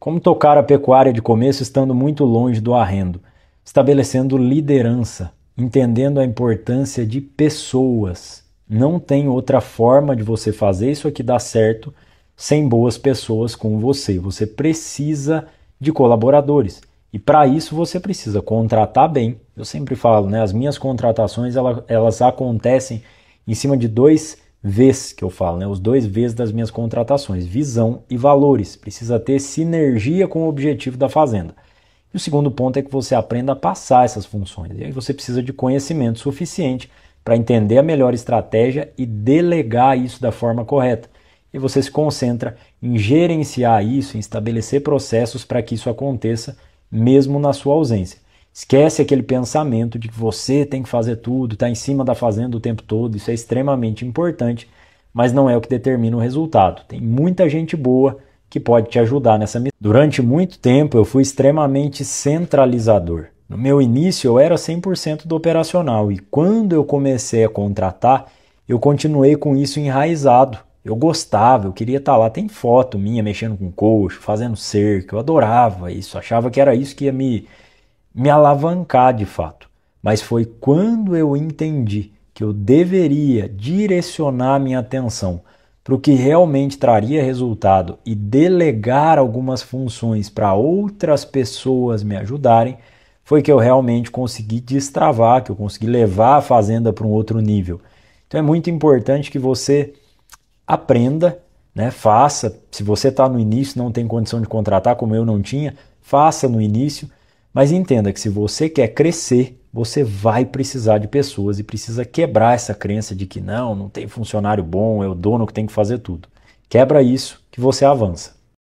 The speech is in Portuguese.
Como tocar a pecuária de começo estando muito longe do arrendo? Estabelecendo liderança, entendendo a importância de pessoas. Não tem outra forma de você fazer isso aqui dar certo sem boas pessoas com você. Você precisa de colaboradores. E para isso você precisa contratar bem. Eu sempre falo, né? As minhas contratações elas, elas acontecem em cima de dois Vs que eu falo, né? os dois Vs das minhas contratações, visão e valores. Precisa ter sinergia com o objetivo da fazenda. E o segundo ponto é que você aprenda a passar essas funções. E aí você precisa de conhecimento suficiente para entender a melhor estratégia e delegar isso da forma correta. E você se concentra em gerenciar isso, em estabelecer processos para que isso aconteça, mesmo na sua ausência. Esquece aquele pensamento de que você tem que fazer tudo, está em cima da fazenda o tempo todo. Isso é extremamente importante, mas não é o que determina o resultado. Tem muita gente boa que pode te ajudar nessa missão. Durante muito tempo eu fui extremamente centralizador. No meu início eu era 100% do operacional e quando eu comecei a contratar, eu continuei com isso enraizado. Eu gostava, eu queria estar tá lá. Tem foto minha mexendo com coxo, fazendo cerca, eu adorava isso, achava que era isso que ia me me alavancar de fato, mas foi quando eu entendi que eu deveria direcionar minha atenção para o que realmente traria resultado e delegar algumas funções para outras pessoas me ajudarem, foi que eu realmente consegui destravar, que eu consegui levar a fazenda para um outro nível. Então é muito importante que você aprenda, né? Faça. Se você está no início, não tem condição de contratar, como eu não tinha, faça no início mas entenda que se você quer crescer, você vai precisar de pessoas e precisa quebrar essa crença de que não, não tem funcionário bom, é o dono que tem que fazer tudo. Quebra isso que você avança.